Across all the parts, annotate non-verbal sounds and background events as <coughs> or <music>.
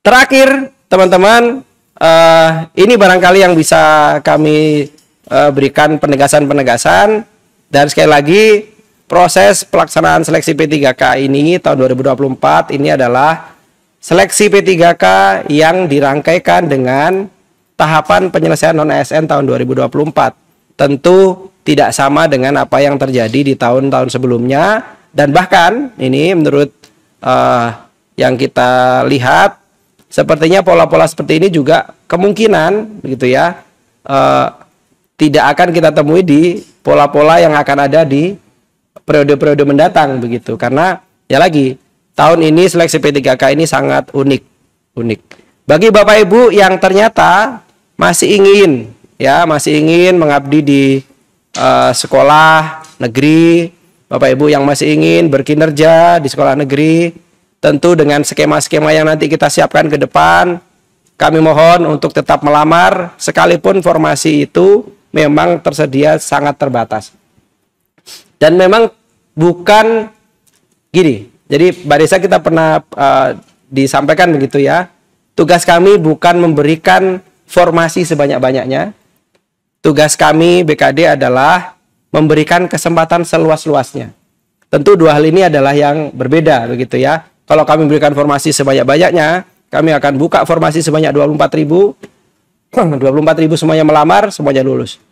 Terakhir, teman-teman, uh, ini barangkali yang bisa kami uh, berikan penegasan-penegasan dan sekali lagi proses pelaksanaan seleksi P3K ini tahun 2024 ini adalah seleksi P3K yang dirangkaikan dengan tahapan penyelesaian non ASN tahun 2024. Tentu tidak sama dengan apa yang terjadi di tahun-tahun sebelumnya dan bahkan ini menurut uh, yang kita lihat Sepertinya pola-pola seperti ini juga kemungkinan begitu ya eh, tidak akan kita temui di pola-pola yang akan ada di periode-periode mendatang begitu karena ya lagi tahun ini seleksi P3K ini sangat unik unik bagi Bapak Ibu yang ternyata masih ingin ya masih ingin mengabdi di uh, sekolah negeri Bapak Ibu yang masih ingin berkinerja di sekolah negeri Tentu dengan skema-skema yang nanti kita siapkan ke depan, kami mohon untuk tetap melamar sekalipun formasi itu memang tersedia sangat terbatas. Dan memang bukan gini. Jadi Barisa kita pernah uh, disampaikan begitu ya. Tugas kami bukan memberikan formasi sebanyak-banyaknya. Tugas kami BKD adalah memberikan kesempatan seluas-luasnya. Tentu dua hal ini adalah yang berbeda begitu ya. Kalau kami berikan formasi sebanyak-banyaknya, kami akan buka formasi sebanyak 24 ribu. 24 hmm, ribu semuanya melamar, semuanya lulus.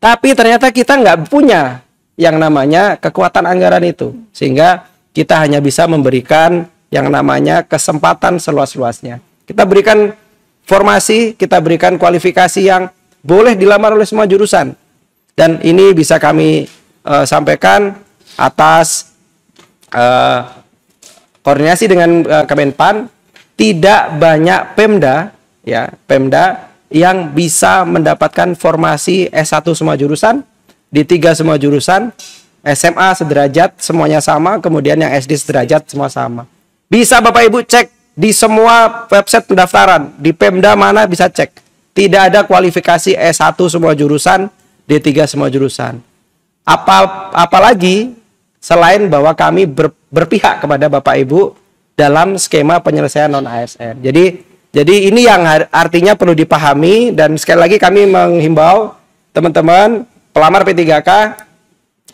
Tapi ternyata kita nggak punya yang namanya kekuatan anggaran itu. Sehingga kita hanya bisa memberikan yang namanya kesempatan seluas-luasnya. Kita berikan formasi, kita berikan kualifikasi yang boleh dilamar oleh semua jurusan. Dan ini bisa kami uh, sampaikan atas uh, koordinasi dengan uh, Kemenpan tidak banyak Pemda ya Pemda yang bisa mendapatkan formasi S1 semua jurusan di tiga semua jurusan SMA sederajat semuanya sama kemudian yang SD sederajat semua sama bisa Bapak Ibu cek di semua website pendaftaran di Pemda mana bisa cek tidak ada kualifikasi S1 semua jurusan D3 semua jurusan apa apalagi selain bahwa kami ber, berpihak kepada Bapak Ibu dalam skema penyelesaian non ASN. Jadi jadi ini yang artinya perlu dipahami dan sekali lagi kami menghimbau teman-teman pelamar P3K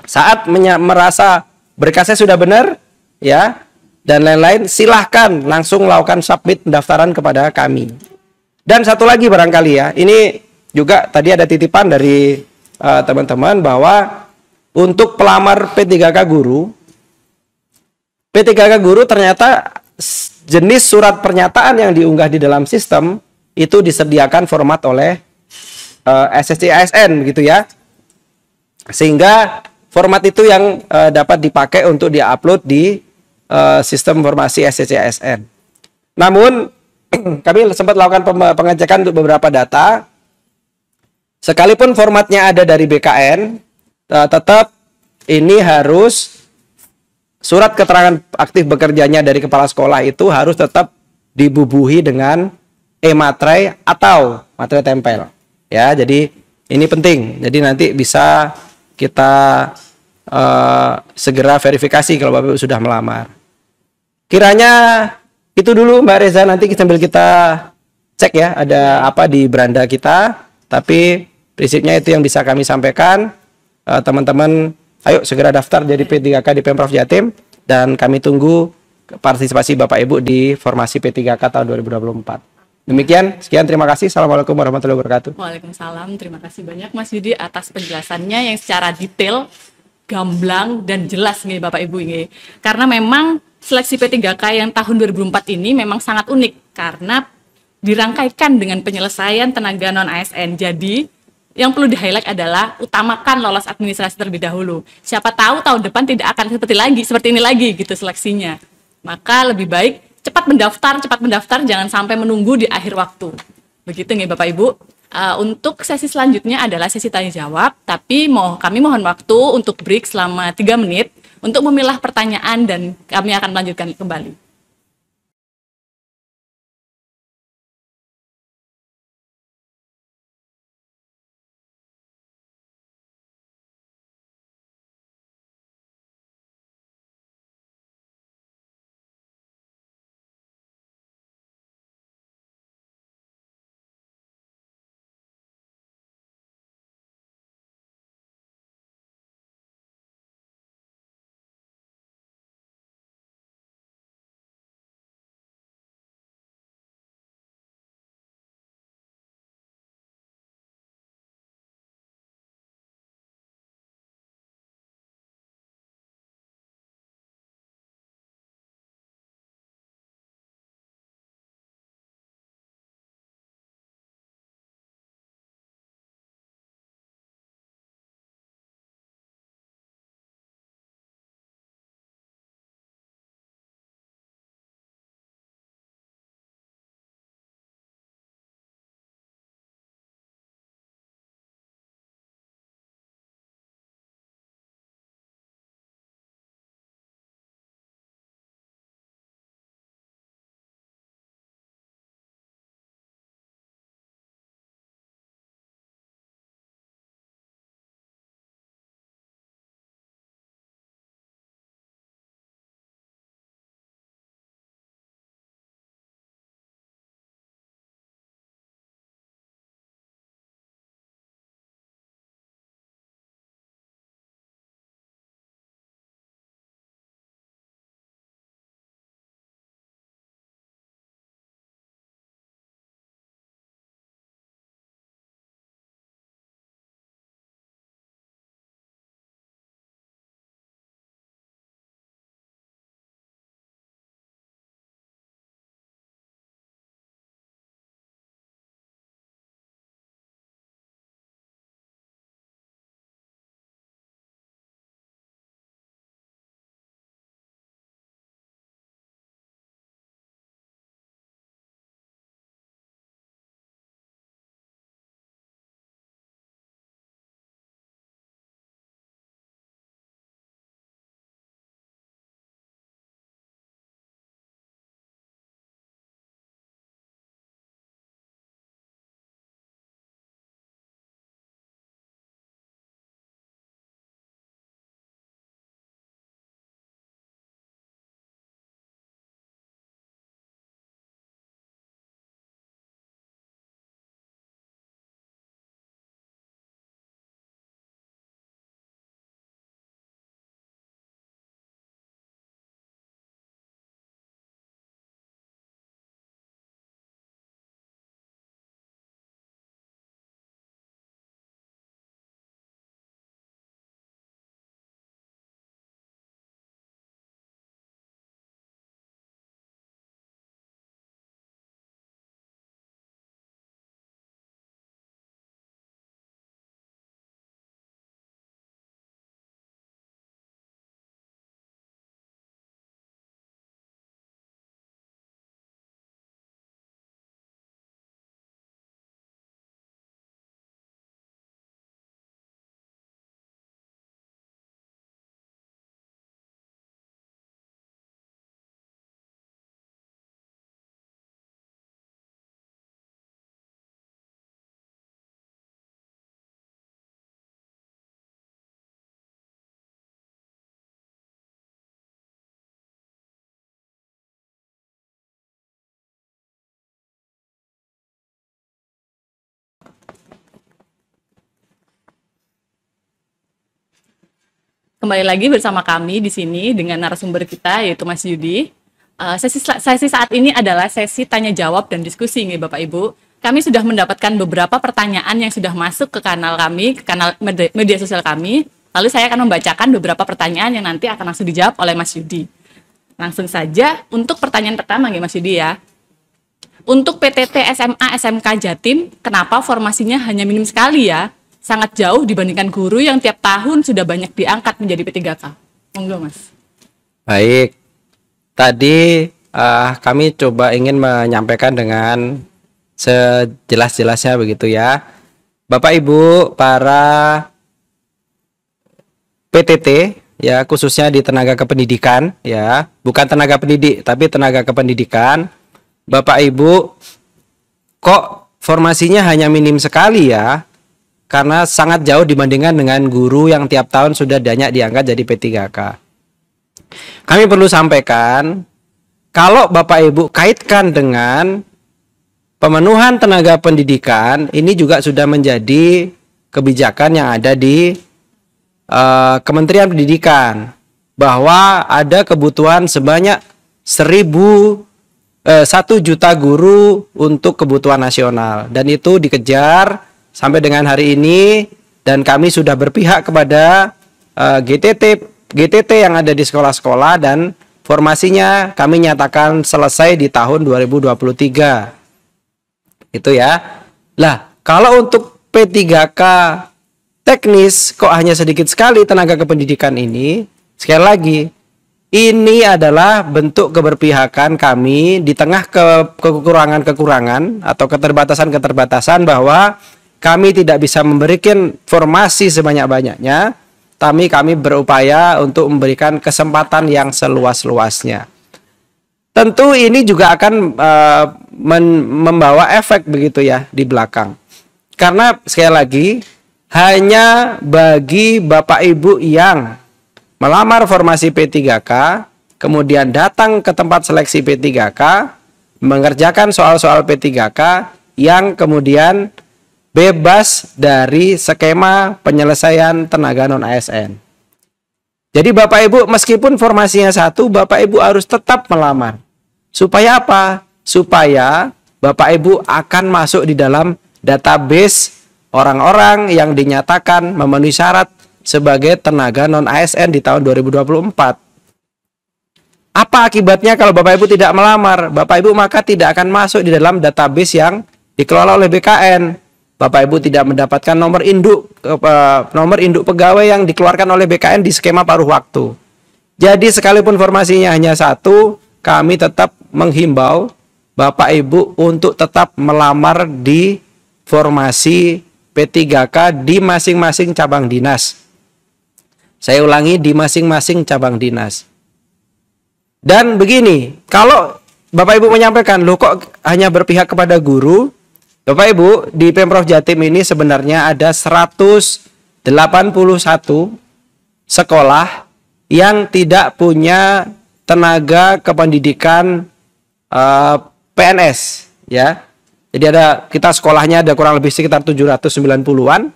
saat merasa berkasnya sudah benar ya dan lain-lain silahkan langsung lakukan submit pendaftaran kepada kami. Dan satu lagi barangkali ya, ini juga tadi ada titipan dari eh, teman-teman uh, teman -teman bahwa untuk pelamar P3K guru P3K guru ternyata jenis surat pernyataan yang diunggah di dalam sistem itu disediakan format oleh uh, eh, SSC ASN begitu ya sehingga format itu yang uh, dapat dipakai untuk diupload di uh, sistem formasi SSC ASN namun <clears throat> kami sempat lakukan pengecekan untuk beberapa data sekalipun formatnya ada dari BKN tetap ini harus surat keterangan aktif bekerjanya dari kepala sekolah itu harus tetap dibubuhi dengan e-materai atau materai tempel. Ya, jadi ini penting. Jadi nanti bisa kita uh, segera verifikasi kalau Bapak Ibu sudah melamar. Kiranya itu dulu Mbak Reza nanti sambil kita cek ya ada apa di beranda kita. Tapi prinsipnya itu yang bisa kami sampaikan. Eh, teman-teman uh, ayo segera daftar jadi P3K di Pemprov Jatim dan kami tunggu partisipasi Bapak Ibu di formasi P3K tahun 2024. Demikian, sekian terima kasih. Assalamualaikum warahmatullahi wabarakatuh. Waalaikumsalam. Terima kasih banyak Mas Yudi atas penjelasannya yang secara detail, gamblang dan jelas nih Bapak Ibu ini. Karena memang seleksi P3K yang tahun 2004 ini memang sangat unik karena dirangkaikan dengan penyelesaian tenaga non ASN. Jadi yang perlu di highlight adalah utamakan lolos administrasi terlebih dahulu. Siapa tahu tahun depan tidak akan seperti lagi seperti ini lagi gitu seleksinya. Maka lebih baik cepat mendaftar, cepat mendaftar, jangan sampai menunggu di akhir waktu. Begitu nih Bapak Ibu. Uh, untuk sesi selanjutnya adalah sesi tanya jawab, tapi mau kami mohon waktu untuk break selama 3 menit untuk memilah pertanyaan dan kami akan melanjutkan kembali. Kembali lagi bersama kami di sini dengan narasumber kita yaitu Mas Yudi. Eh, sesi, sesi saat ini adalah sesi tanya jawab dan diskusi nih Bapak Ibu. Kami sudah mendapatkan beberapa pertanyaan yang sudah masuk ke kanal kami, ke kanal media sosial kami. Lalu saya akan membacakan beberapa pertanyaan yang nanti akan langsung dijawab oleh Mas Yudi. Langsung saja untuk pertanyaan pertama nih Mas Yudi ya. Untuk PTT SMA SMK Jatim, kenapa formasinya hanya minim sekali ya? sangat jauh dibandingkan guru yang tiap tahun sudah banyak diangkat menjadi P3K. Monggo, Mas. Baik. Tadi uh, kami coba ingin menyampaikan dengan sejelas-jelasnya begitu ya. Bapak Ibu para PTT ya khususnya di tenaga kependidikan ya, bukan tenaga pendidik tapi tenaga kependidikan. Bapak Ibu kok formasinya hanya minim sekali ya? karena sangat jauh dibandingkan dengan guru yang tiap tahun sudah banyak diangkat jadi P3K. Kami perlu sampaikan kalau Bapak Ibu kaitkan dengan pemenuhan tenaga pendidikan ini juga sudah menjadi kebijakan yang ada di uh, Kementerian Pendidikan bahwa ada kebutuhan sebanyak 1000 eh, satu juta guru untuk kebutuhan nasional dan itu dikejar sampai dengan hari ini dan kami sudah berpihak kepada uh, eh, GTT GTT yang ada di sekolah-sekolah dan formasinya kami nyatakan selesai di tahun 2023. Itu ya. Lah, kalau untuk P3K teknis kok hanya sedikit sekali tenaga kependidikan ini? Sekali lagi, ini adalah bentuk keberpihakan kami di tengah kekurangan-kekurangan atau keterbatasan-keterbatasan bahwa kami tidak bisa memberikan formasi sebanyak-banyaknya, tapi kami berupaya untuk memberikan kesempatan yang seluas-luasnya. Tentu ini juga akan uh, membawa efek begitu ya di belakang. Karena sekali lagi hanya bagi Bapak Ibu yang melamar formasi P3K, kemudian datang ke tempat seleksi P3K, mengerjakan soal-soal P3K yang kemudian bebas dari skema penyelesaian tenaga non ASN. Jadi Bapak Ibu meskipun formasinya satu, Bapak Ibu harus tetap melamar. Supaya apa? Supaya Bapak Ibu akan masuk di dalam database orang-orang yang dinyatakan memenuhi syarat sebagai tenaga non ASN di tahun 2024. Apa akibatnya kalau Bapak Ibu tidak melamar? Bapak Ibu maka tidak akan masuk di dalam database yang dikelola oleh BKN. Bapak Ibu tidak mendapatkan nomor induk nomor induk pegawai yang dikeluarkan oleh BKN di skema paruh waktu. Jadi sekalipun formasinya hanya satu, kami tetap menghimbau Bapak Ibu untuk tetap melamar di formasi P3K di masing-masing cabang dinas. Saya ulangi di masing-masing cabang dinas. Dan begini, kalau Bapak Ibu menyampaikan, loh kok hanya berpihak kepada guru, Bapak Ibu, di Pemprov Jatim ini sebenarnya ada 181 sekolah yang tidak punya tenaga kependidikan uh, eh, PNS ya. Jadi ada kita sekolahnya ada kurang lebih sekitar 790-an.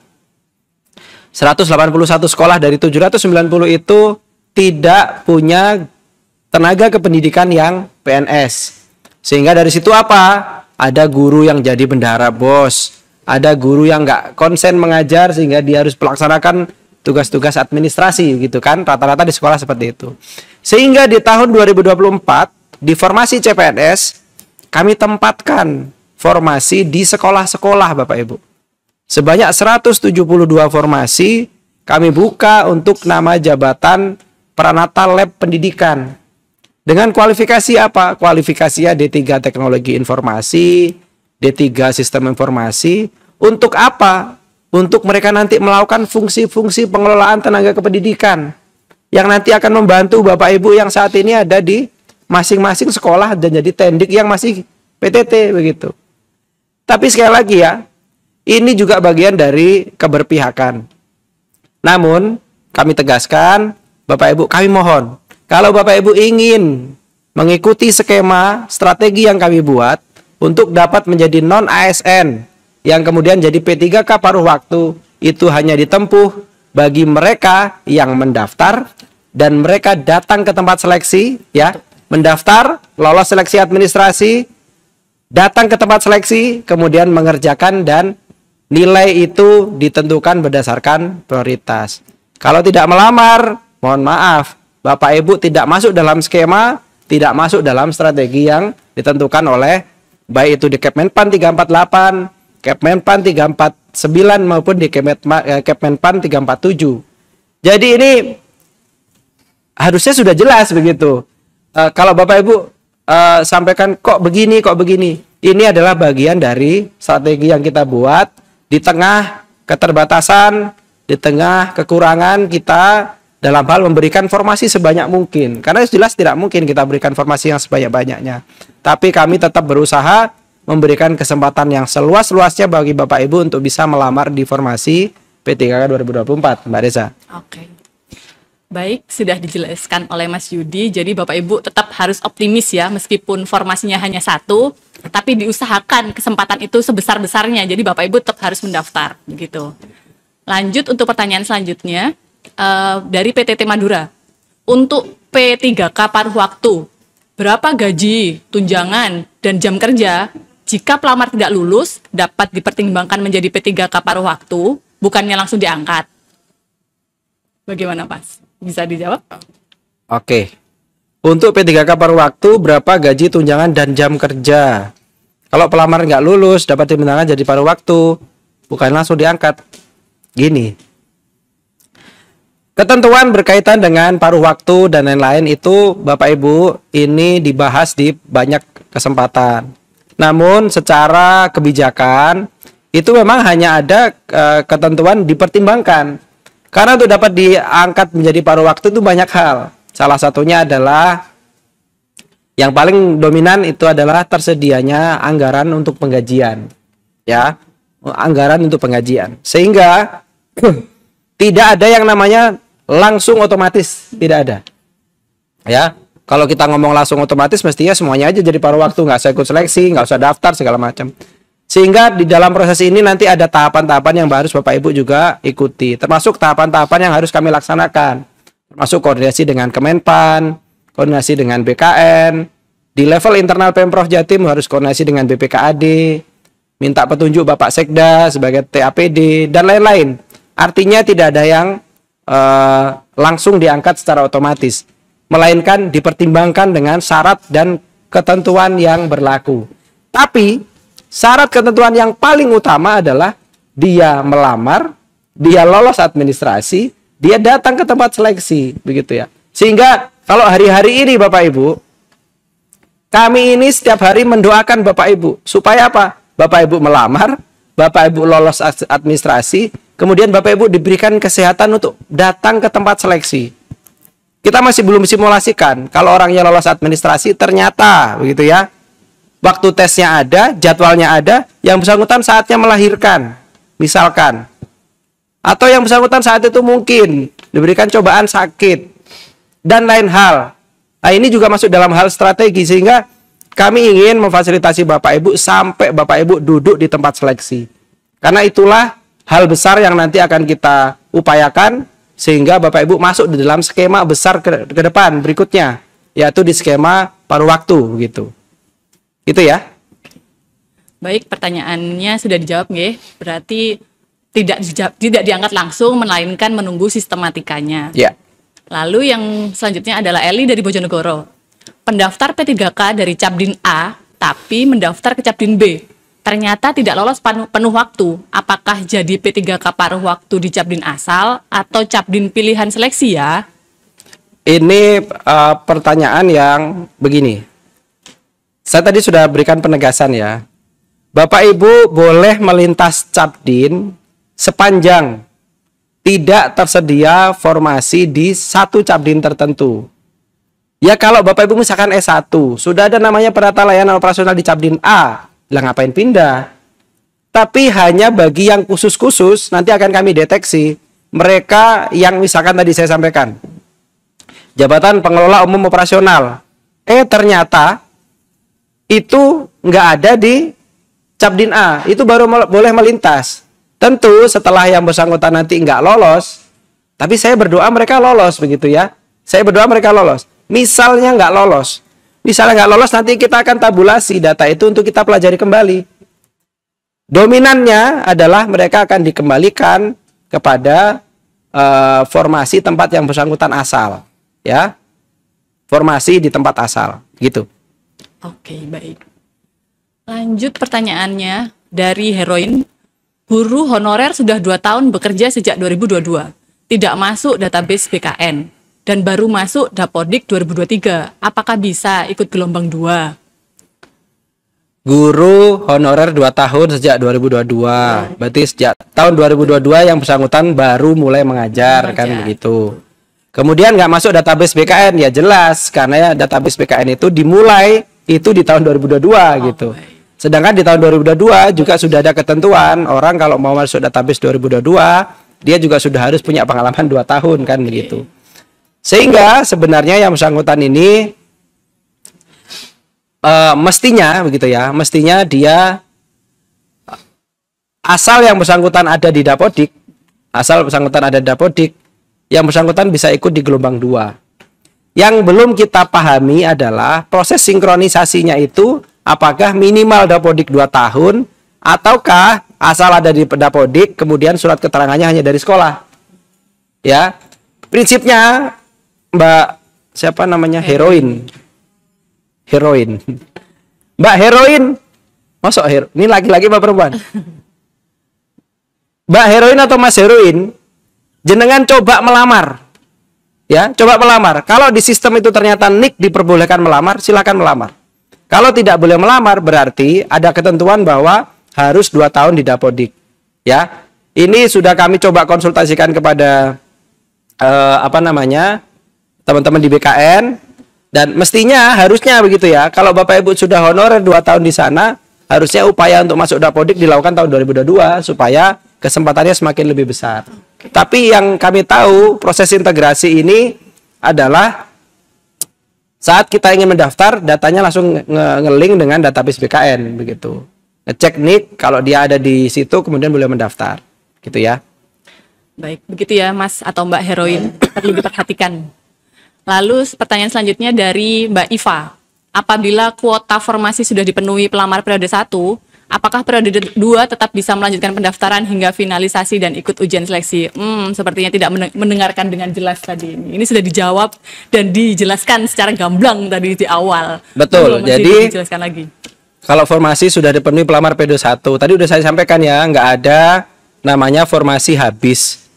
181 sekolah dari 790 itu tidak punya tenaga kependidikan yang PNS. Sehingga dari situ apa? Ada guru yang jadi bendahara bos. Ada guru yang nggak konsen mengajar sehingga dia harus melaksanakan tugas-tugas administrasi gitu kan. Rata-rata di sekolah seperti itu. Sehingga di tahun 2024 di formasi CPNS kami tempatkan formasi di sekolah-sekolah Bapak Ibu. Sebanyak 172 formasi kami buka untuk nama jabatan Pranata Lab Pendidikan dengan kualifikasi apa? Kualifikasinya D3 Teknologi Informasi, D3 Sistem Informasi. Untuk apa? Untuk mereka nanti melakukan fungsi-fungsi pengelolaan tenaga kependidikan yang nanti akan membantu Bapak Ibu yang saat ini ada di masing-masing sekolah dan jadi tendik yang masih PTT begitu. Tapi sekali lagi ya, ini juga bagian dari keberpihakan. Namun, kami tegaskan, Bapak Ibu, kami mohon kalau Bapak Ibu ingin mengikuti skema strategi yang kami buat untuk dapat menjadi non ASN yang kemudian jadi P3K paruh waktu itu hanya ditempuh bagi mereka yang mendaftar dan mereka datang ke tempat seleksi ya mendaftar lolos seleksi administrasi datang ke tempat seleksi kemudian mengerjakan dan nilai itu ditentukan berdasarkan prioritas kalau tidak melamar mohon maaf Bapak Ibu tidak masuk dalam skema, tidak masuk dalam strategi yang ditentukan oleh baik itu di Kemenpan 348, Kemenpan 349 maupun di Kemenpan eh, 347. Jadi ini harusnya sudah jelas begitu. E, kalau Bapak Ibu e, sampaikan kok begini, kok begini. Ini adalah bagian dari strategi yang kita buat di tengah keterbatasan, di tengah kekurangan kita dalam hal memberikan formasi sebanyak mungkin. Karena jelas tidak mungkin kita berikan formasi yang sebanyak-banyaknya. Tapi kami tetap berusaha memberikan kesempatan yang seluas-luasnya bagi Bapak Ibu untuk bisa melamar di formasi P3K 2024, Mbak Reza. Oke. Baik, sudah dijelaskan oleh Mas Yudi. Jadi Bapak Ibu tetap harus optimis ya meskipun formasinya hanya satu, tapi diusahakan kesempatan itu sebesar-besarnya. Jadi Bapak Ibu tetap harus mendaftar begitu. Lanjut untuk pertanyaan selanjutnya uh, dari PTT Madura untuk P3K paruh waktu. Berapa gaji, tunjangan, dan jam kerja jika pelamar tidak lulus dapat dipertimbangkan menjadi P3K paruh waktu, bukannya langsung diangkat. Bagaimana, pas Bisa dijawab? Oke. Untuk P3K paruh waktu, berapa gaji, tunjangan, dan jam kerja? Kalau pelamar nggak lulus, dapat dipertimbangkan jadi paruh waktu, bukan langsung diangkat. Gini, Ketentuan berkaitan dengan paruh waktu dan lain-lain itu Bapak Ibu ini dibahas di banyak kesempatan. Namun secara kebijakan itu memang hanya ada e, ketentuan dipertimbangkan. Karena untuk dapat diangkat menjadi paruh waktu itu banyak hal. Salah satunya adalah yang paling dominan itu adalah tersedianya anggaran untuk penggajian. Ya, anggaran untuk penggajian. Sehingga <clears throat> tidak ada yang namanya langsung otomatis tidak ada ya kalau kita ngomong langsung otomatis mestinya semuanya aja jadi paruh waktu nggak saya ikut seleksi nggak usah daftar segala macam sehingga di dalam proses ini nanti ada tahapan-tahapan yang harus Bapak Ibu juga ikuti termasuk tahapan-tahapan yang harus kami laksanakan termasuk koordinasi dengan Kemenpan koordinasi dengan BKN di level internal Pemprov Jatim harus koordinasi dengan BPKAD minta petunjuk Bapak Sekda sebagai TAPD dan lain-lain artinya tidak ada yang Eh, langsung diangkat secara otomatis, melainkan dipertimbangkan dengan syarat dan ketentuan yang berlaku. Tapi syarat ketentuan yang paling utama adalah dia melamar, dia lolos administrasi, dia datang ke tempat seleksi, begitu ya. Sehingga kalau hari-hari ini Bapak Ibu, kami ini setiap hari mendoakan Bapak Ibu supaya apa? Bapak Ibu melamar, Bapak Ibu lolos administrasi, Kemudian Bapak Ibu diberikan kesehatan untuk datang ke tempat seleksi. Kita masih belum simulasikan kalau orangnya yang lolos administrasi ternyata begitu ya. Waktu tesnya ada, jadwalnya ada, yang bersangkutan saatnya melahirkan. Misalkan atau yang bersangkutan saat itu mungkin diberikan cobaan sakit dan lain hal. Nah, ini juga masuk dalam hal strategi sehingga kami ingin memfasilitasi Bapak Ibu sampai Bapak Ibu duduk di tempat seleksi. Karena itulah hal besar yang nanti akan kita upayakan sehingga Bapak Ibu masuk di dalam skema besar ke, ke depan berikutnya yaitu di skema paruh waktu gitu. Itu ya. Baik, pertanyaannya sudah dijawab nggih. Berarti tidak dijawab, tidak diangkat langsung melainkan menunggu sistematikanya. Ya. Lalu yang selanjutnya adalah Eli dari Bojonegoro. Pendaftar P3K dari Capdin A tapi mendaftar ke Capdin B ternyata tidak lolos penuh, waktu. Apakah jadi P3K paruh waktu di Capdin asal atau Capdin pilihan seleksi ya? Ini uh, pertanyaan yang begini. Saya tadi sudah berikan penegasan ya. Bapak Ibu boleh melintas Capdin sepanjang tidak tersedia formasi di satu Capdin tertentu. Ya kalau Bapak Ibu misalkan S1, sudah ada namanya penata layanan operasional di Capdin A, lah ngapain pindah? Tapi hanya bagi yang khusus-khusus nanti akan kami deteksi mereka yang misalkan tadi saya sampaikan jabatan pengelola umum operasional. Eh ternyata itu nggak ada di Capdin A, itu baru boleh melintas. Tentu setelah yang bersangkutan nanti nggak lolos, tapi saya berdoa mereka lolos begitu ya. Saya berdoa mereka lolos. Misalnya nggak lolos, Misalnya nggak lolos, nanti kita akan tabulasi data itu untuk kita pelajari kembali. Dominannya adalah mereka akan dikembalikan kepada uh, formasi tempat yang bersangkutan asal, ya. Formasi di tempat asal, gitu. Oke, baik. Lanjut pertanyaannya dari heroin. Guru honorer sudah 2 tahun bekerja sejak 2022. Tidak masuk database BKN dan baru masuk Dapodik 2023. Apakah bisa ikut gelombang 2? Guru honorer 2 tahun sejak 2022. Berarti sejak tahun 2022 yang bersangkutan baru mulai mengajar, mengajar. kan begitu. Kemudian nggak masuk database BKN ya jelas karena ya database BKN itu dimulai itu di tahun 2022 oh gitu. Sedangkan di tahun 2022 juga sudah ada ketentuan orang kalau mau masuk database 2022 dia juga sudah harus punya pengalaman 2 tahun kan okay. begitu. Sehingga sebenarnya yang bersangkutan ini uh, mestinya begitu ya, mestinya dia asal yang bersangkutan ada di dapodik, asal bersangkutan ada di dapodik, yang bersangkutan bisa ikut di gelombang dua. Yang belum kita pahami adalah proses sinkronisasinya itu apakah minimal dapodik 2 tahun ataukah asal ada di dapodik kemudian surat keterangannya hanya dari sekolah. Ya. Prinsipnya Mbak siapa namanya heroin. Heroin. <laughs> Mbak heroin. Masuk hero. Ini lagi lagi Mbak perempuan. <laughs> Mbak heroin atau Mas heroin, jenengan coba melamar. Ya, coba melamar. Kalau di sistem itu ternyata nick diperbolehkan melamar, silakan melamar. Kalau tidak boleh melamar berarti ada ketentuan bahwa harus dua tahun di Dapodik. Ya. Ini sudah kami coba konsultasikan kepada uh, apa namanya? teman-teman di BKN dan mestinya harusnya begitu ya. Kalau Bapak Ibu sudah honor dua tahun di sana, harusnya upaya untuk masuk Dapodik dilakukan tahun 2022 supaya kesempatannya semakin lebih besar. Oke. Tapi yang kami tahu proses integrasi ini adalah saat kita ingin mendaftar datanya langsung ngeling nge dengan database BKN begitu. Ngecek nik kalau dia ada di situ kemudian boleh mendaftar. Gitu ya. Baik, begitu ya Mas atau Mbak Heroin <coughs> perlu diperhatikan Lalu pertanyaan selanjutnya dari Mbak Iva. Apabila kuota formasi sudah dipenuhi pelamar periode 1, apakah periode 2 tetap bisa melanjutkan pendaftaran hingga finalisasi dan ikut ujian seleksi? Hmm, sepertinya tidak mendengarkan dengan jelas tadi. Ini Ini sudah dijawab dan dijelaskan secara gamblang tadi di awal. Betul. Jadi dijelaskan lagi. Kalau formasi sudah dipenuhi pelamar periode 1, tadi sudah saya sampaikan ya, nggak ada namanya formasi habis.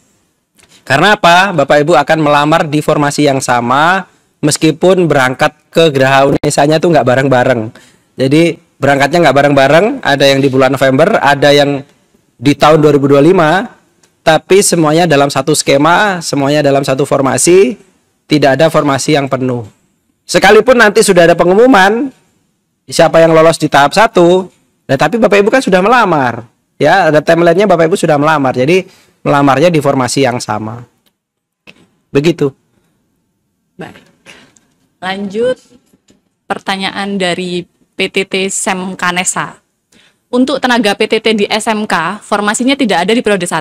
Karena apa? Bapak Ibu akan melamar di formasi yang sama meskipun berangkat ke Geraha Unesanya itu nggak bareng-bareng. Jadi berangkatnya nggak bareng-bareng, ada yang di bulan November, ada yang di tahun 2025, tapi semuanya dalam satu skema, semuanya dalam satu formasi, tidak ada formasi yang penuh. Sekalipun nanti sudah ada pengumuman siapa yang lolos di tahap satu, nah tapi Bapak Ibu kan sudah melamar. Ya, ada template-nya Bapak Ibu sudah melamar. Jadi melamarnya di formasi yang sama. Begitu. Baik. Lanjut pertanyaan dari PTT Sem Kanesa. Untuk tenaga PTT di SMK, formasinya tidak ada di periode 1.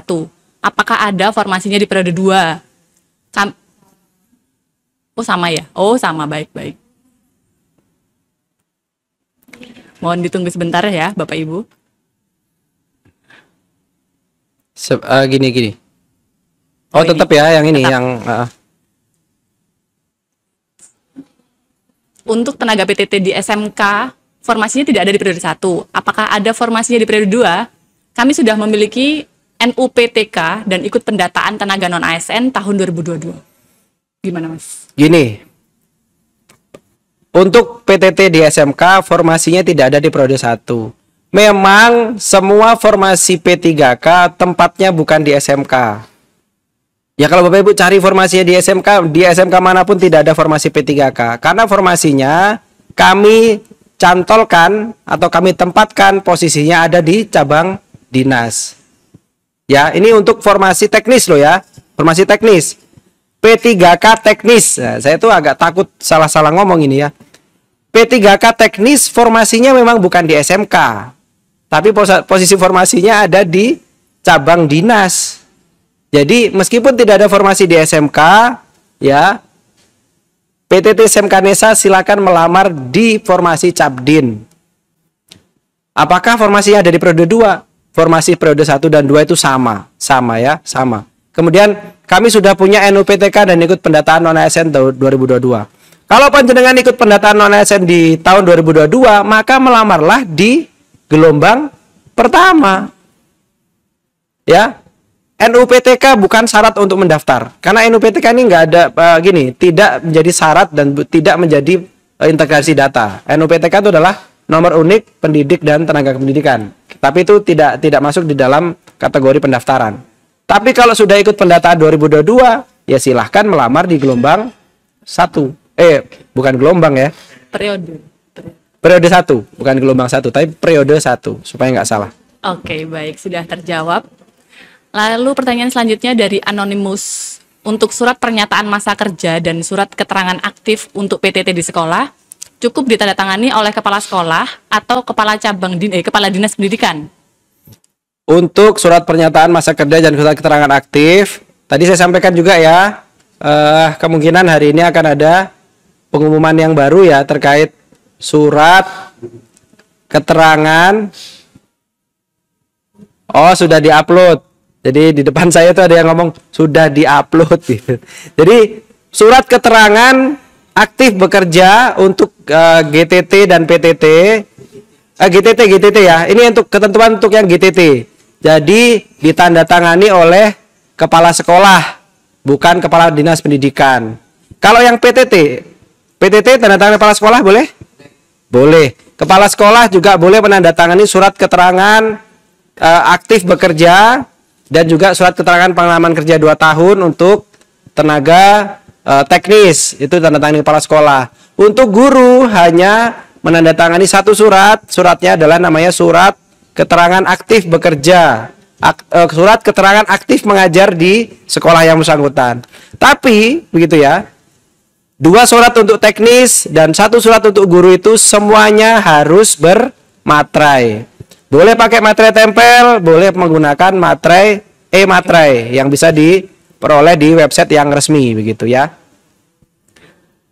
Apakah ada formasinya di periode 2? Kam oh sama ya? Oh sama, baik-baik. Mohon ditunggu sebentar ya Bapak Ibu. Se uh, gini gini. Oh, oh tetap ya yang ini tetap. yang uh. Untuk tenaga PTT di SMK, formasinya tidak ada di periode satu. Apakah ada formasinya di periode 2? Kami sudah memiliki NUPTK dan ikut pendataan tenaga non ASN tahun 2022. Gimana, Mas? Gini. Untuk PTT di SMK formasinya tidak ada di periode satu. Memang semua formasi P3K tempatnya bukan di SMK. Ya kalau Bapak Ibu cari formasinya di SMK, di SMK manapun tidak ada formasi P3K. Karena formasinya kami cantolkan atau kami tempatkan posisinya ada di cabang dinas. Ya, ini untuk formasi teknis loh ya. Formasi teknis. P3K teknis. Nah, saya tuh agak takut salah-salah ngomong ini ya. P3K teknis formasinya memang bukan di SMK tapi pos posisi formasinya ada di cabang dinas. Jadi meskipun tidak ada formasi di SMK, ya PTT SMK Nesa silakan melamar di formasi Cabdin. Apakah formasi ada di periode 2? Formasi periode 1 dan 2 itu sama, sama ya, sama. Kemudian kami sudah punya NUPTK dan ikut pendataan non ASN tahun 2022. Kalau panjenengan ikut pendataan non ASN di tahun 2022, maka melamarlah di gelombang pertama. Ya. NUPTK bukan syarat untuk mendaftar. Karena NUPTK ini nggak ada uh, gini, tidak menjadi syarat dan tidak menjadi uh, integrasi data. NUPTK itu adalah nomor unik pendidik dan tenaga pendidikan. Tapi itu tidak tidak masuk di dalam kategori pendaftaran. Tapi kalau sudah ikut pendataan 2022, ya silahkan melamar di gelombang satu. Eh, bukan gelombang ya. Periode periode satu bukan gelombang satu tapi periode satu supaya nggak salah oke okay, baik sudah terjawab lalu pertanyaan selanjutnya dari anonymous untuk surat pernyataan masa kerja dan surat keterangan aktif untuk PTT di sekolah cukup ditandatangani oleh kepala sekolah atau kepala cabang din eh, kepala dinas pendidikan untuk surat pernyataan masa kerja dan surat keterangan aktif tadi saya sampaikan juga ya eh, kemungkinan hari ini akan ada pengumuman yang baru ya terkait surat keterangan oh sudah diupload jadi di depan <laughs> saya tuh ada yang ngomong sudah diupload gitu <laughs> jadi surat keterangan aktif bekerja untuk uh, eh, GTT dan PTT uh, eh, GTT GTT ya ini untuk ketentuan untuk yang GTT jadi ditandatangani oleh kepala sekolah bukan kepala dinas pendidikan kalau yang PTT PTT tanda tangan kepala sekolah boleh boleh. Kepala sekolah juga boleh menandatangani surat keterangan e, aktif bekerja dan juga surat keterangan pengalaman kerja 2 tahun untuk tenaga e, teknis. Itu tanda tangan kepala sekolah. Untuk guru hanya menandatangani satu surat. Suratnya adalah namanya surat keterangan aktif bekerja. Ak, e, surat keterangan aktif mengajar di sekolah yang bersangkutan. Tapi begitu ya, Dua surat untuk teknis dan satu surat untuk guru itu semuanya harus bermaterai. Boleh pakai materai tempel, boleh menggunakan materai e-materai yang bisa diperoleh di website yang resmi begitu ya.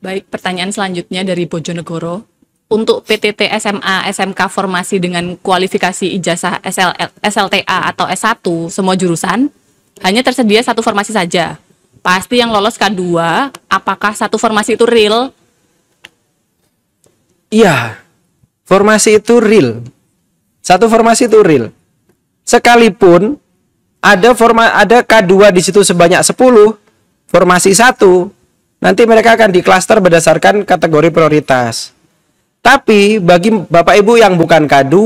Baik, pertanyaan selanjutnya dari Bojonegoro. Untuk PTT SMA, SMK formasi dengan kualifikasi ijazah SLTA atau S1 semua jurusan, hanya tersedia satu formasi saja, Pasti yang lolos K2, kan apakah satu formasi itu real? Iya. Formasi itu real. Satu formasi itu real. Sekalipun ada forma ada K2 di situ sebanyak 10, formasi satu, nanti mereka akan klaster berdasarkan kategori prioritas. Tapi bagi Bapak Ibu yang bukan K2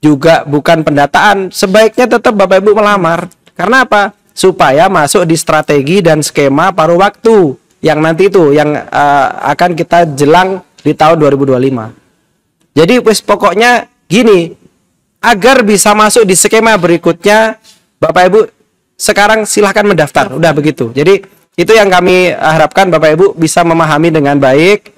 juga bukan pendataan, sebaiknya tetap Bapak Ibu melamar. Karena apa? supaya masuk di strategi dan skema paruh waktu yang nanti itu yang uh, akan kita jelang di tahun 2025. Jadi wis pokoknya gini, agar bisa masuk di skema berikutnya, Bapak Ibu sekarang silahkan mendaftar. Udah begitu. Jadi itu yang kami harapkan Bapak Ibu bisa memahami dengan baik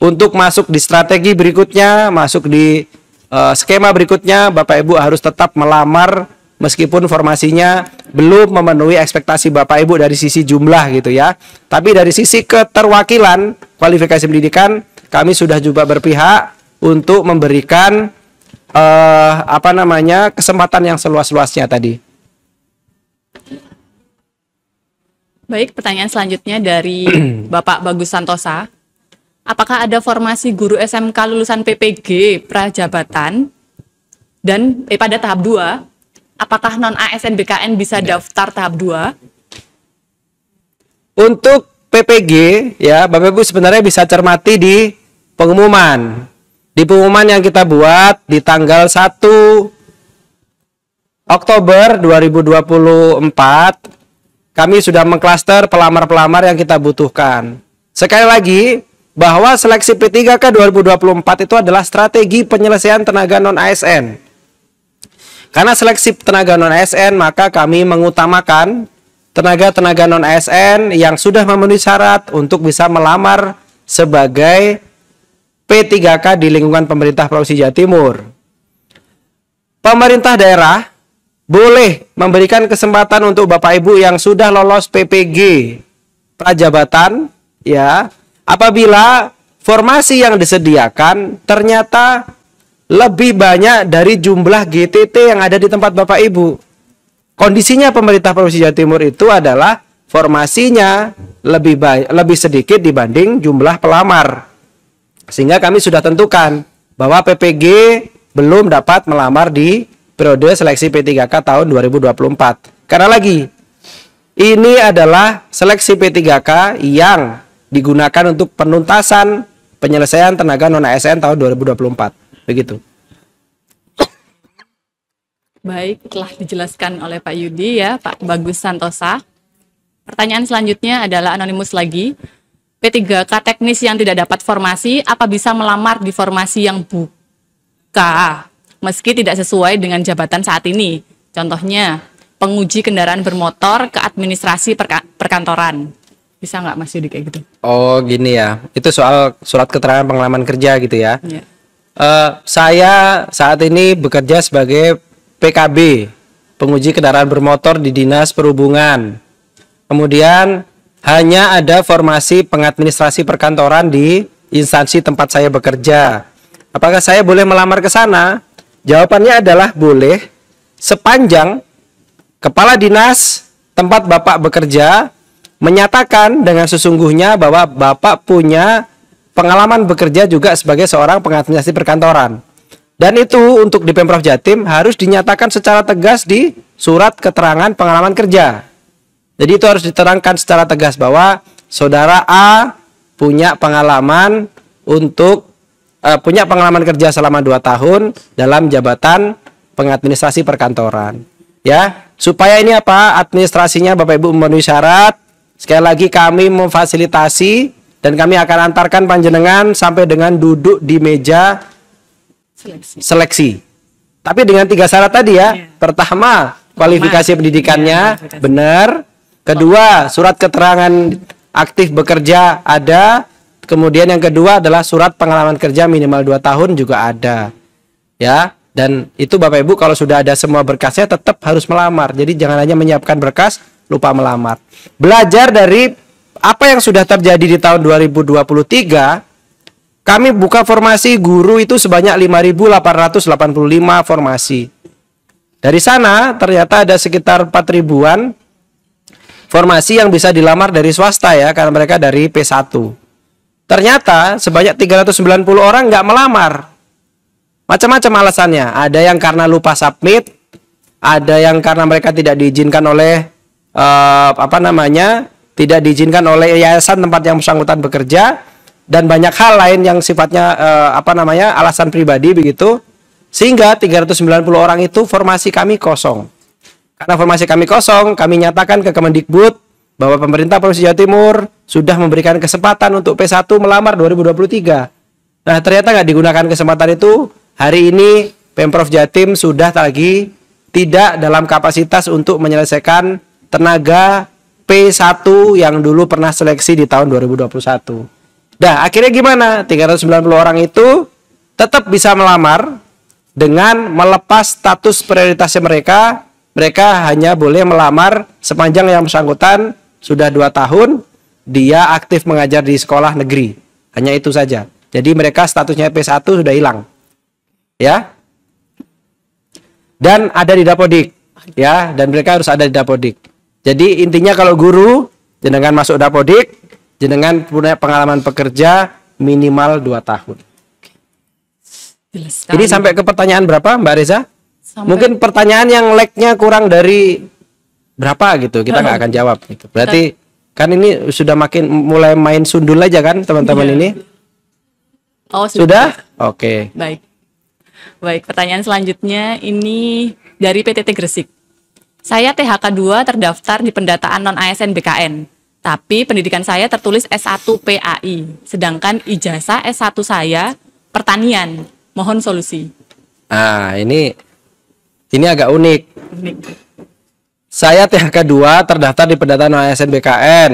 untuk masuk di strategi berikutnya, masuk di uh, skema berikutnya, Bapak Ibu harus tetap melamar meskipun formasinya belum memenuhi ekspektasi Bapak Ibu dari sisi jumlah gitu ya. Tapi dari sisi keterwakilan kualifikasi pendidikan kami sudah juga berpihak untuk memberikan eh, apa namanya kesempatan yang seluas-luasnya tadi. Baik, pertanyaan selanjutnya dari <clears throat> Bapak Bagus Santosa. Apakah ada formasi guru SMK lulusan PPG prajabatan dan eh, pada tahap 2 apakah non ASN BKN bisa iya. daftar tahap 2? Untuk PPG ya Bapak Ibu sebenarnya bisa cermati di pengumuman. Di pengumuman yang kita buat di tanggal 1 Oktober 2024 kami sudah mengklaster pelamar-pelamar yang kita butuhkan. Sekali lagi, bahwa seleksi P3K 2024 itu adalah strategi penyelesaian tenaga non-ASN. Karena seleksi tenaga non ASN, maka kami mengutamakan tenaga-tenaga non ASN yang sudah memenuhi syarat untuk bisa melamar sebagai P3K di lingkungan pemerintah Provinsi Jawa Timur. Pemerintah daerah boleh memberikan kesempatan untuk Bapak Ibu yang sudah lolos PPG prajabatan ya apabila formasi yang disediakan ternyata lebih banyak dari jumlah GTT yang ada di tempat Bapak Ibu. Kondisinya pemerintah Provinsi Jawa Timur itu adalah formasinya lebih baik lebih sedikit dibanding jumlah pelamar. Sehingga kami sudah tentukan bahwa PPG belum dapat melamar di periode seleksi P3K tahun 2024. Karena lagi, ini adalah seleksi P3K yang digunakan untuk penuntasan penyelesaian tenaga non ASN tahun 2024 begitu baik telah dijelaskan oleh Pak Yudi ya Pak Bagus Santosa pertanyaan selanjutnya adalah anonimus lagi P3K teknis yang tidak dapat formasi apa bisa melamar di formasi yang buka meski tidak sesuai dengan jabatan saat ini contohnya penguji kendaraan bermotor ke administrasi perka perkantoran bisa nggak Mas Yudi kayak gitu? Oh gini ya, itu soal surat keterangan pengalaman kerja gitu ya. Yeah. Eh, saya saat ini bekerja sebagai PKB, penguji kendaraan bermotor di Dinas Perhubungan. Kemudian hanya ada formasi pengadministrasi perkantoran di instansi tempat saya bekerja. Apakah saya boleh melamar ke sana? Jawabannya adalah boleh sepanjang kepala dinas tempat Bapak bekerja menyatakan dengan sesungguhnya bahwa Bapak punya pengalaman bekerja juga sebagai seorang pengadministrasi perkantoran. Dan itu untuk di Pemprov Jatim harus dinyatakan secara tegas di surat keterangan pengalaman kerja. Jadi itu harus diterangkan secara tegas bahwa saudara A punya pengalaman untuk uh, punya pengalaman kerja selama 2 tahun dalam jabatan pengadministrasi perkantoran. Ya, supaya ini apa? Administrasinya Bapak Ibu memenuhi syarat. Sekali lagi kami memfasilitasi dan kami akan antarkan panjenengan sampai dengan duduk di meja seleksi. seleksi. Tapi dengan tiga syarat tadi ya. ya. Pertama, kualifikasi Mas. pendidikannya ya, benar. Kedua, surat keterangan aktif bekerja ada. Kemudian yang kedua adalah surat pengalaman kerja minimal 2 tahun juga ada. Ya, dan itu Bapak Ibu kalau sudah ada semua berkasnya tetap harus melamar. Jadi jangan hanya menyiapkan berkas lupa melamar. Belajar dari apa yang sudah terjadi di tahun 2023 kami buka formasi guru itu sebanyak 5.885 formasi. Dari sana ternyata ada sekitar 4 ribuan formasi yang bisa dilamar dari swasta ya karena mereka dari P1. Ternyata sebanyak 390 orang nggak melamar. Macam-macam alasannya. Ada yang karena lupa submit, ada yang karena mereka tidak diizinkan oleh uh, apa namanya tidak diizinkan oleh yayasan tempat yang bersangkutan bekerja dan banyak hal lain yang sifatnya eh, apa namanya alasan pribadi begitu sehingga 390 orang itu formasi kami kosong karena formasi kami kosong kami nyatakan ke Kemendikbud bahwa pemerintah Provinsi Jawa Timur sudah memberikan kesempatan untuk P1 melamar 2023 nah ternyata nggak digunakan kesempatan itu hari ini Pemprov Jatim sudah lagi tidak dalam kapasitas untuk menyelesaikan tenaga P1 yang dulu pernah seleksi di tahun 2021. Nah, akhirnya gimana? 390 orang itu tetap bisa melamar dengan melepas status prioritasnya mereka. Mereka hanya boleh melamar sepanjang yang bersangkutan sudah 2 tahun dia aktif mengajar di sekolah negeri. Hanya itu saja. Jadi mereka statusnya P1 sudah hilang. Ya. Dan ada di Dapodik ya dan mereka harus ada di Dapodik. Jadi intinya kalau guru jenengan masuk dapodik, jenengan punya pengalaman pekerja minimal 2 tahun. Jadi sampai ke pertanyaan berapa Mbak Reza? Sampai... Mungkin pertanyaan yang lagnya kurang dari berapa gitu kita nggak akan jawab gitu. Berarti kan ini sudah makin mulai main sundul aja kan teman-teman iya. ini. Oh sudah. Oke. Okay. Baik. Baik, pertanyaan selanjutnya ini dari PTT Gresik. Saya THK 2 terdaftar di pendataan non-ASN BKN, tapi pendidikan saya tertulis S1 PAI, sedangkan ijazah S1 saya pertanian. Mohon solusi. Ah, ini ini agak unik. Unik. Saya THK 2 terdaftar di pendataan non ASN BKN,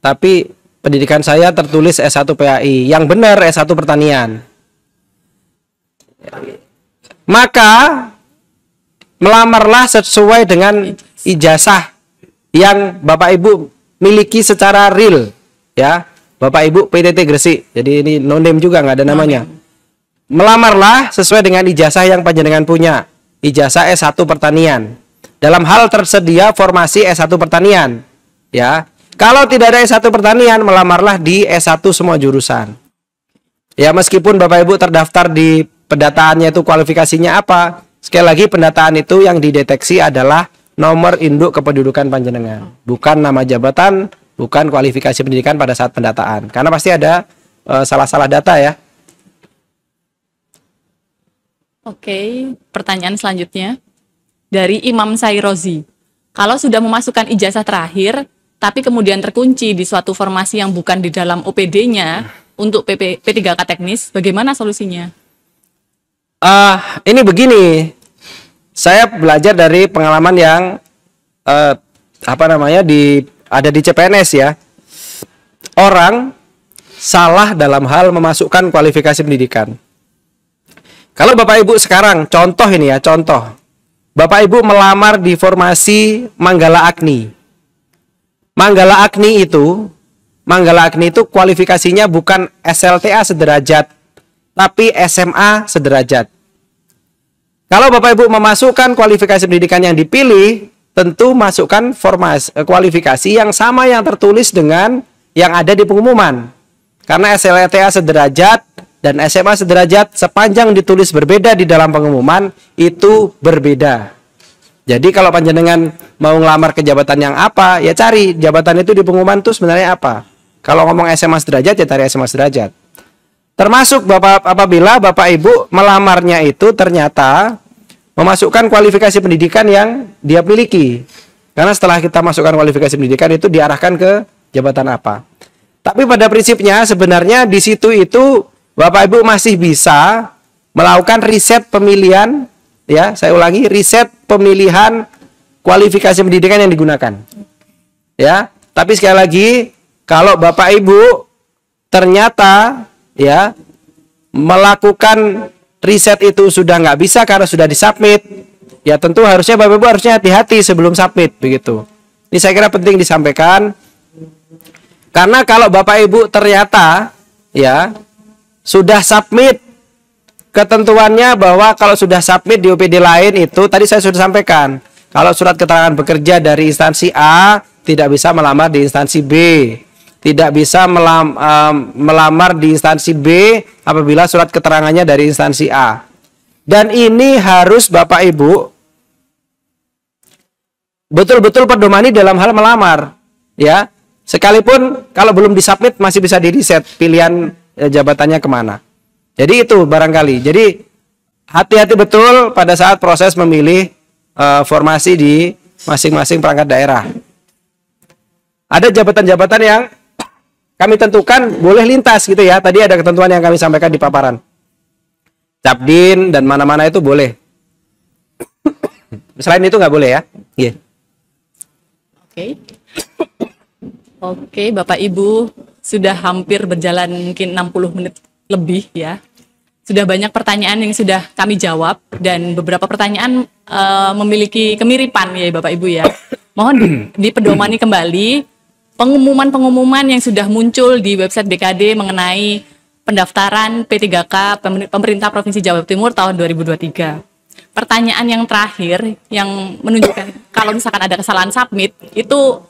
tapi pendidikan saya tertulis S1 PAI. Yang benar S1 pertanian. Maka melamarlah sesuai dengan ijazah yang Bapak Ibu miliki secara real ya Bapak Ibu PTT Gresik jadi ini no name juga nggak ada namanya melamarlah sesuai dengan ijazah yang panjenengan punya ijazah S1 pertanian dalam hal tersedia formasi S1 pertanian ya kalau tidak ada S1 pertanian melamarlah di S1 semua jurusan ya meskipun Bapak Ibu terdaftar di pendataannya itu kualifikasinya apa Sekali lagi pendataan itu yang dideteksi adalah nomor induk kependudukan panjenengan, bukan nama jabatan, bukan kualifikasi pendidikan pada saat pendataan. Karena pasti ada eh, salah-salah uh, data ya. Oke, pertanyaan selanjutnya dari Imam Sairozi. Kalau sudah memasukkan ijazah terakhir, tapi kemudian terkunci di suatu formasi yang bukan di dalam OPD-nya untuk PP, P3K teknis, bagaimana solusinya? uh, ini begini saya belajar dari pengalaman yang uh, apa namanya di ada di CPNS ya orang salah dalam hal memasukkan kualifikasi pendidikan kalau bapak ibu sekarang contoh ini ya contoh bapak ibu melamar di formasi Manggala Agni Manggala Agni itu Manggala Agni itu kualifikasinya bukan SLTA sederajat tapi SMA sederajat kalau Bapak Ibu memasukkan kualifikasi pendidikan yang dipilih, tentu masukkan formasi eh, kualifikasi yang sama yang tertulis dengan yang ada di pengumuman. Karena SLTA sederajat dan SMA sederajat sepanjang ditulis berbeda di dalam pengumuman itu berbeda. Jadi kalau panjenengan mau ngelamar ke jabatan yang apa, ya cari jabatan itu di pengumuman itu sebenarnya apa. Kalau ngomong SMA sederajat ya cari SMA sederajat. Termasuk Bapak apabila Bapak Ibu melamarnya itu ternyata memasukkan kualifikasi pendidikan yang dia miliki. Karena setelah kita masukkan kualifikasi pendidikan itu diarahkan ke jabatan apa. Tapi pada prinsipnya sebenarnya di situ itu Bapak Ibu masih bisa melakukan riset pemilihan ya, saya ulangi riset pemilihan kualifikasi pendidikan yang digunakan. Ya, tapi sekali lagi kalau Bapak Ibu ternyata ya melakukan riset itu sudah nggak bisa karena sudah disubmit ya tentu harusnya bapak ibu harusnya hati-hati sebelum submit begitu ini saya kira penting disampaikan karena kalau bapak ibu ternyata ya sudah submit ketentuannya bahwa kalau sudah submit di OPD lain itu tadi saya sudah sampaikan kalau surat keterangan bekerja dari instansi A tidak bisa melamar di instansi B tidak bisa melam, uh, melamar di instansi B apabila surat keterangannya dari instansi A. Dan ini harus Bapak Ibu betul-betul pedomani dalam hal melamar, ya. Sekalipun kalau belum disubmit masih bisa reset pilihan eh, jabatannya kemana. Jadi itu barangkali. Jadi hati-hati betul pada saat proses memilih uh, formasi di masing-masing perangkat daerah. Ada jabatan-jabatan yang kami tentukan boleh lintas gitu ya. Tadi ada ketentuan yang kami sampaikan di paparan. Capdin dan mana-mana itu boleh. <coughs> Selain itu nggak boleh ya. Iya. Yeah. Oke. Okay. Oke, okay, Bapak Ibu sudah hampir berjalan mungkin 60 menit lebih ya. Sudah banyak pertanyaan yang sudah kami jawab dan beberapa pertanyaan uh, memiliki kemiripan ya Bapak Ibu ya. Mohon dipedomani kembali pengumuman-pengumuman yang sudah muncul di website BKD mengenai pendaftaran P3K pemerintah Provinsi Jawa Timur tahun 2023 pertanyaan yang terakhir yang menunjukkan kalau misalkan ada kesalahan submit itu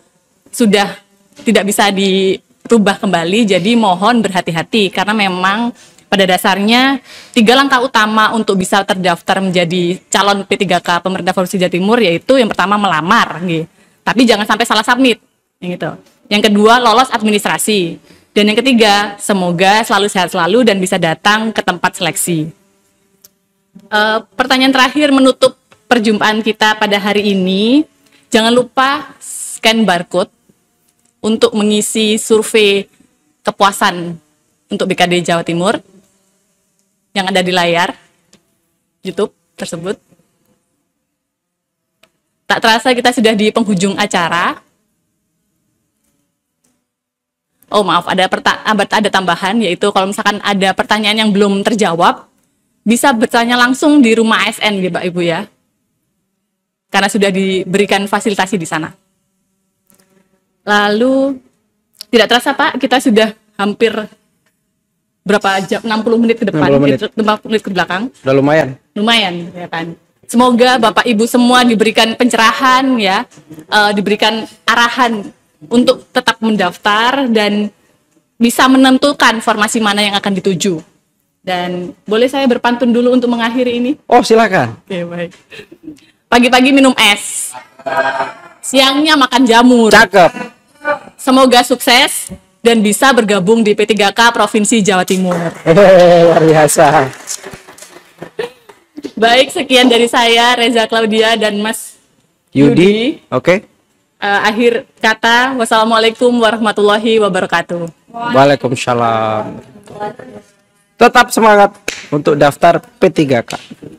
sudah tidak bisa diubah kembali jadi mohon berhati-hati karena memang pada dasarnya tiga langkah utama untuk bisa terdaftar menjadi calon P3K pemerintah Provinsi Jawa Timur yaitu yang pertama melamar gitu. Tapi jangan sampai salah submit gitu yang kedua lolos administrasi, dan yang ketiga semoga selalu sehat selalu dan bisa datang ke tempat seleksi. E, pertanyaan terakhir menutup perjumpaan kita pada hari ini, jangan lupa scan barcode untuk mengisi survei kepuasan untuk BKD Jawa Timur yang ada di layar YouTube tersebut. Tak terasa kita sudah di penghujung acara oh maaf ada perta ada tambahan yaitu kalau misalkan ada pertanyaan yang belum terjawab bisa bertanya langsung di rumah ASN ya Pak Ibu ya karena sudah diberikan fasilitasi di sana lalu tidak terasa Pak kita sudah hampir berapa jam 60 menit ke depan 60 menit. 60 gitu, menit ke belakang sudah lumayan lumayan ya kan Semoga Bapak Ibu semua diberikan pencerahan ya, uh, diberikan arahan untuk tetap mendaftar dan bisa menentukan formasi mana yang akan dituju. Dan boleh saya berpantun dulu untuk mengakhiri ini? Oh, silakan. Oke, baik. Pagi-pagi minum es. Siangnya makan jamur. Cakep. Semoga sukses dan bisa bergabung di P3K Provinsi Jawa Timur. Hehehe, luar biasa. Baik, sekian dari saya Reza Claudia dan Mas Yudi. Yudi. Oke. Okay uh, akhir kata wassalamualaikum warahmatullahi wabarakatuh waalaikumsalam tetap semangat untuk daftar P3K